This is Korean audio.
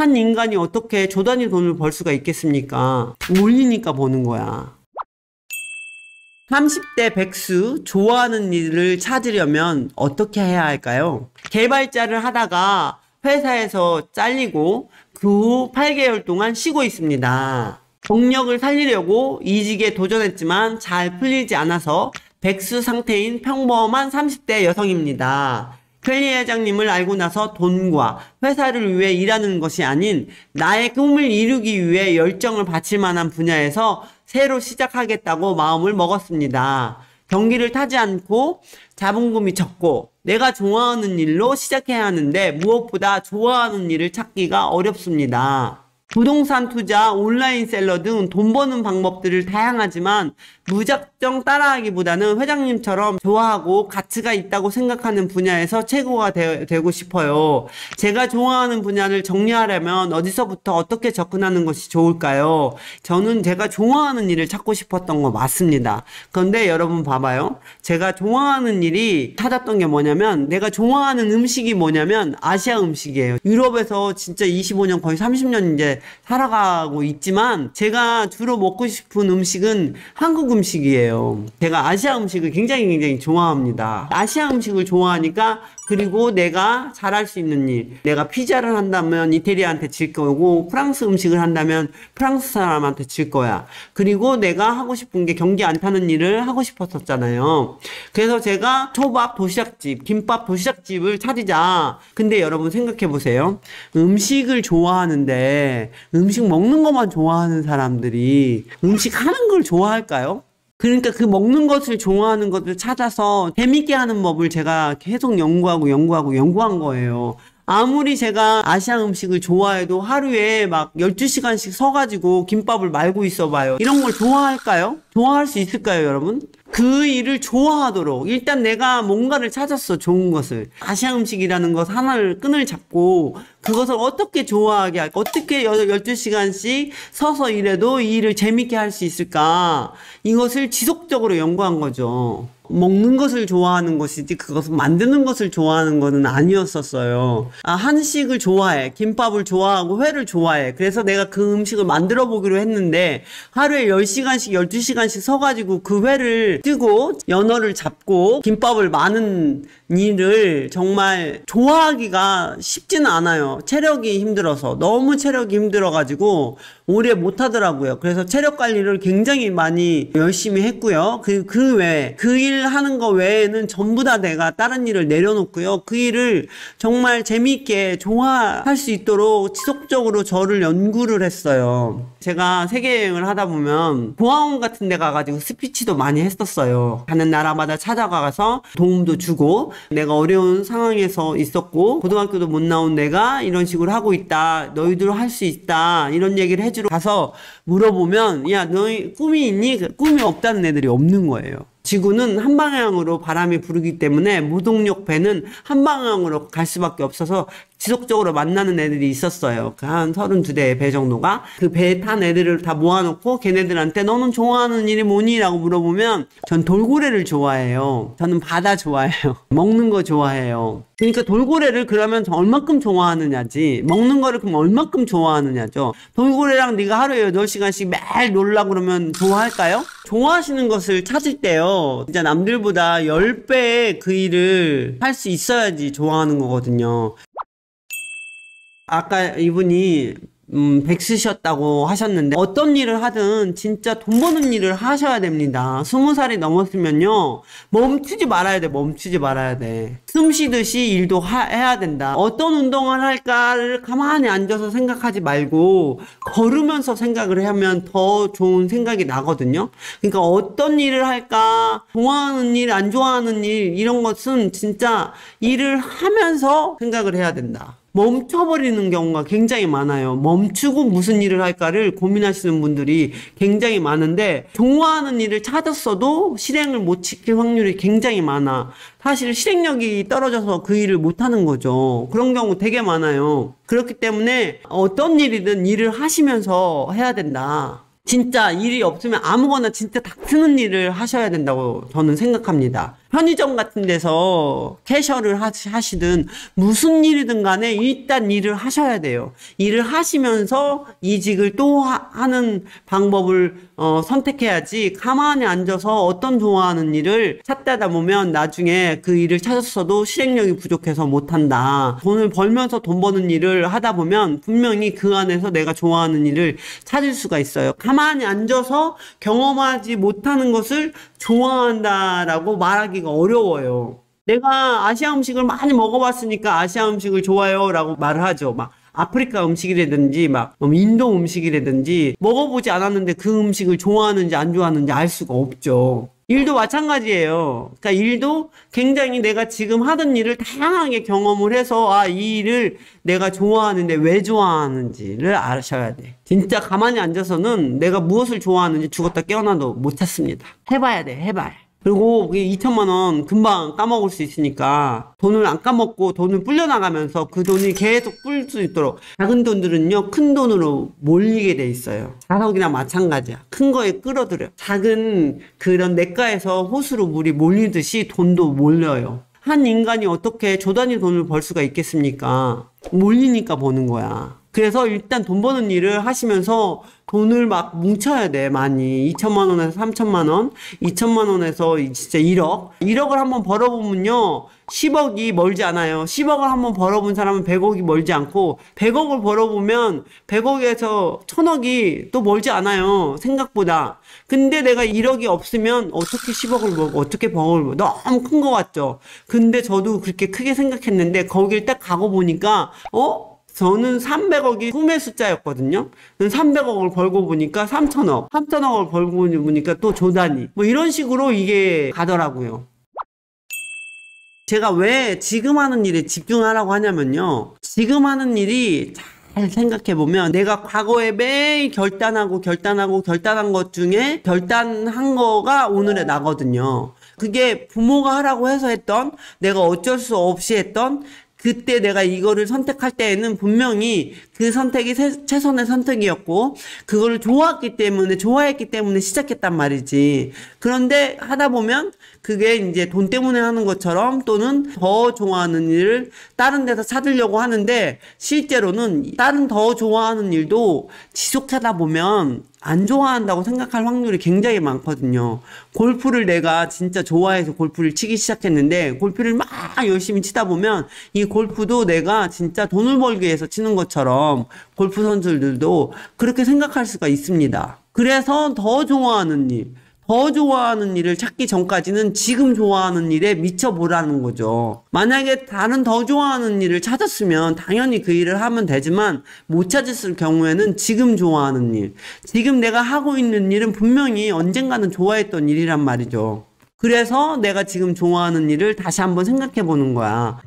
한 인간이 어떻게 조 단위 돈을 벌 수가 있겠습니까? 몰리니까 버는 거야. 30대 백수 좋아하는 일을 찾으려면 어떻게 해야 할까요? 개발자를 하다가 회사에서 잘리고 그 후 8개월 동안 쉬고 있습니다. 경력을 살리려고 이직에 도전했지만 잘 풀리지 않아서 백수 상태인 평범한 30대 여성입니다. 클리 회장님을 알고 나서 돈과 회사를 위해 일하는 것이 아닌 나의 꿈을 이루기 위해 열정을 바칠 만한 분야에서 새로 시작하겠다고 마음을 먹었습니다. 경기를 타지 않고 자본금이 적고 내가 좋아하는 일로 시작해야 하는데 무엇보다 좋아하는 일을 찾기가 어렵습니다. 부동산 투자, 온라인 셀러 등 돈 버는 방법들을 다양하지만 무작정 따라하기보다는 회장님처럼 좋아하고 가치가 있다고 생각하는 분야에서 최고가 되, 고 싶어요. 제가 좋아하는 분야를 정리하려면 어디서부터 어떻게 접근하는 것이 좋을까요? 저는 제가 좋아하는 일을 찾고 싶었던 거 맞습니다. 그런데 여러분 봐봐요. 제가 좋아하는 일이 찾았던 게 뭐냐면 내가 좋아하는 음식이 뭐냐면 아시아 음식이에요. 유럽에서 진짜 25년 거의 30년 이제 살아가고 있지만 제가 주로 먹고 싶은 음식은 한국 음식이에요. 제가 아시아 음식을 굉장히 굉장히 좋아합니다. 아시아 음식을 좋아하니까 그리고 내가 잘할 수 있는 일. 내가 피자를 한다면 이태리한테 질 거고 프랑스 음식을 한다면 프랑스 사람한테 질 거야. 그리고 내가 하고 싶은 게 경기 안 타는 일을 하고 싶었었잖아요. 그래서 제가 초밥 도시락집, 김밥 도시락집을 차리자. 근데 여러분 생각해 보세요. 음식을 좋아하는데 음식 먹는 것만 좋아하는 사람들이 음식 하는 걸 좋아할까요? 그러니까 그 먹는 것을 좋아하는 것을 찾아서 재밌게 하는 법을 제가 계속 연구하고 연구하고 연구한 거예요. 아무리 제가 아시아 음식을 좋아해도 하루에 막 12시간씩 서가지고 김밥을 말고 있어봐요. 이런 걸 좋아할까요? 좋아할 수 있을까요, 여러분? 그 일을 좋아하도록 일단 내가 뭔가를 찾았어 좋은 것을 아시아 음식이라는 것 하나를 끈을 잡고 그것을 어떻게 좋아하게 할까? 어떻게 12시간씩 서서 일해도 이 일을 재밌게 할 수 있을까? 이것을 지속적으로 연구한 거죠. 먹는 것을 좋아하는 것이지 그것을 만드는 것을 좋아하는 것은 아니었었어요. 아, 한식을 좋아해. 김밥을 좋아하고 회를 좋아해. 그래서 내가 그 음식을 만들어 보기로 했는데 하루에 10시간씩 12시간씩 서 가지고 그 회를 뜨고 연어를 잡고 김밥을 마는 일을 정말 좋아하기가 쉽지는 않아요. 체력이 힘들어서 너무 체력이 힘들어가지고 오래 못하더라고요. 그래서 체력 관리를 굉장히 많이 열심히 했고요. 그 그 외에 그 일 하는 거 외에는 전부 다 내가 다른 일을 내려놓고요. 그 일을 정말 재미있게 좋아할 수 있도록 지속적으로 저를 연구를 했어요. 제가 세계 여행을 하다 보면 보아원 같은 데 가가지고 스피치도 많이 했었어요. 가는 나라마다 찾아가서 도움도 주고 내가 어려운 상황에서 있었고 고등학교도 못 나온 내가 이런 식으로 하고 있다. 너희들 할 수 있다. 이런 얘기를 해주러 가서 물어보면 야 너희 꿈이 있니? 그 꿈이 없다는 애들이 없는 거예요. 지구는 한 방향으로 바람이 부르기 때문에 무동력 배는 한 방향으로 갈 수밖에 없어서 지속적으로 만나는 애들이 있었어요. 그한 32대 배 정도가. 그 배에 탄 애들을 다 모아놓고 걔네들한테 너는 좋아하는 일이 뭐니? 라고 물어보면 전 돌고래를 좋아해요. 저는 바다 좋아해요. 먹는 거 좋아해요. 그러니까 돌고래를 그러면 얼마큼 좋아하느냐지 먹는 거를 그럼 얼마큼 좋아하느냐죠 돌고래랑 네가 하루에 8시간씩 매일 놀라 그러면 좋아할까요? 좋아하시는 것을 찾을 때요 진짜 남들보다 10배의 그 일을 할 수 있어야지 좋아하는 거거든요 아까 이분이 음, 백 쓰셨다고 하셨는데 어떤 일을 하든 진짜 돈 버는 일을 하셔야 됩니다. 스무 살이 넘었으면요 멈추지 말아야 돼 멈추지 말아야 돼. 숨 쉬듯이 일도 하, 해야 된다. 어떤 운동을 할까를 가만히 앉아서 생각하지 말고 걸으면서 생각을 하면 더 좋은 생각이 나거든요. 그러니까 어떤 일을 할까, 좋아하는 일, 안 좋아하는 일, 이런 것은 진짜 일을 하면서 생각을 해야 된다. 멈춰버리는 경우가 굉장히 많아요. 멈추고 무슨 일을 할까를 고민하시는 분들이 굉장히 많은데, 좋아하는 일을 찾았어도 실행을 못 지킬 확률이 굉장히 많아. 사실 실행력이 떨어져서 그 일을 못하는 거죠. 그런 경우 되게 많아요. 그렇기 때문에 어떤 일이든 일을 하시면서 해야 된다. 진짜 일이 없으면 아무거나 진짜 닥치는 일을 하셔야 된다고 저는 생각합니다. 편의점 같은 데서 캐셔를 하시든 무슨 일이든 간에 일단 일을 하셔야 돼요. 일을 하시면서 이직을 또 하, 는 방법을 어, 선택해야지 가만히 앉아서 어떤 좋아하는 일을 찾다다 보면 나중에 그 일을 찾았어도 실행력이 부족해서 못한다. 돈을 벌면서 돈 버는 일을 하다 보면 분명히 그 안에서 내가 좋아하는 일을 찾을 수가 있어요. 가만히 앉아서 경험하지 못하는 것을 좋아한다라고 말하기 말하기가 어려워요. 내가 아시아 음식을 많이 먹어봤으니까 아시아 음식을 좋아요라고 말을 하죠. 막 아프리카 음식이라든지 막 뭐 인도 음식이라든지 먹어보지 않았는데 그 음식을 좋아하는지 안 좋아하는지 알 수가 없죠. 일도 마찬가지예요. 그러니까 일도 굉장히 내가 지금 하던 일을 다양하게 경험을 해서 아 이 일을 내가 좋아하는데 왜 좋아하는지를 아셔야 돼. 진짜 가만히 앉아서는 내가 무엇을 좋아하는지 죽었다 깨어나도 못했습니다 해봐야 돼. 해봐야. 그리고 이 2천만 원 금방 까먹을 수 있으니까 돈을 안 까먹고 돈을 불려나가면서 그 돈이 계속 불 수 있도록 작은 돈들은요 큰 돈으로 몰리게 돼 있어요 자석이나 마찬가지야 큰 거에 끌어들여 작은 그런 내과에서 호수로 물이 몰리듯이 돈도 몰려요 한 인간이 어떻게 조단위 돈을 벌 수가 있겠습니까 몰리니까 버는 거야 그래서 일단 돈 버는 일을 하시면서 돈을 막 뭉쳐야 돼, 많이. 2천만 원에서 3천만 원, 2천만 원에서 진짜 1억. 1억을 한번 벌어보면요, 10억이 멀지 않아요. 10억을 한번 벌어본 사람은 100억이 멀지 않고, 100억을 벌어보면 100억에서 1000억이 또 멀지 않아요. 생각보다. 근데 내가 1억이 없으면 어떻게 10억을 벌고, 어떻게 벙을 벌고. 너무 큰 거 같죠? 근데 저도 그렇게 크게 생각했는데, 거길 딱 가고 보니까, 어? 저는 300억이 꿈의 숫자였거든요. 300억을 벌고 보니까 3천억, 3천억을 벌고 보니까 또 조단위. 뭐 이런 식으로 이게 가더라고요. 제가 왜 지금 하는 일에 집중하라고 하냐면요. 지금 하는 일이 잘 생각해보면 내가 과거에 매일 결단하고 결단하고 결단한 것 중에 결단한 거가 오늘의 나거든요. 그게 부모가 하라고 해서 했던 내가 어쩔 수 없이 했던 그때 내가 이거를 선택할 때에는 분명히 그 선택이 최선의 선택이었고 그걸 좋았기 때문에 좋아했기 때문에 시작했단 말이지. 그런데 하다 보면 그게 이제 돈 때문에 하는 것처럼 또는 더 좋아하는 일을 다른 데서 찾으려고 하는데 실제로는 다른 더 좋아하는 일도 지속하다 보면 안 좋아한다고 생각할 확률이 굉장히 많거든요. 골프를 내가 진짜 좋아해서 골프를 치기 시작했는데 골프를 막 열심히 치다 보면 이 골프도 내가 진짜 돈을 벌기 위해서 치는 것처럼 골프 선수들도 그렇게 생각할 수가 있습니다. 그래서 더 좋아하는 일. 더 좋아하는 일을 찾기 전까지는 지금 좋아하는 일에 미쳐보라는 거죠. 만약에 다른 더 좋아하는 일을 찾았으면 당연히 그 일을 하면 되지만 못 찾았을 경우에는 지금 좋아하는 일, 지금 내가 하고 있는 일은 분명히 언젠가는 좋아했던 일이란 말이죠. 그래서 내가 지금 좋아하는 일을 다시 한번 생각해 보는 거야.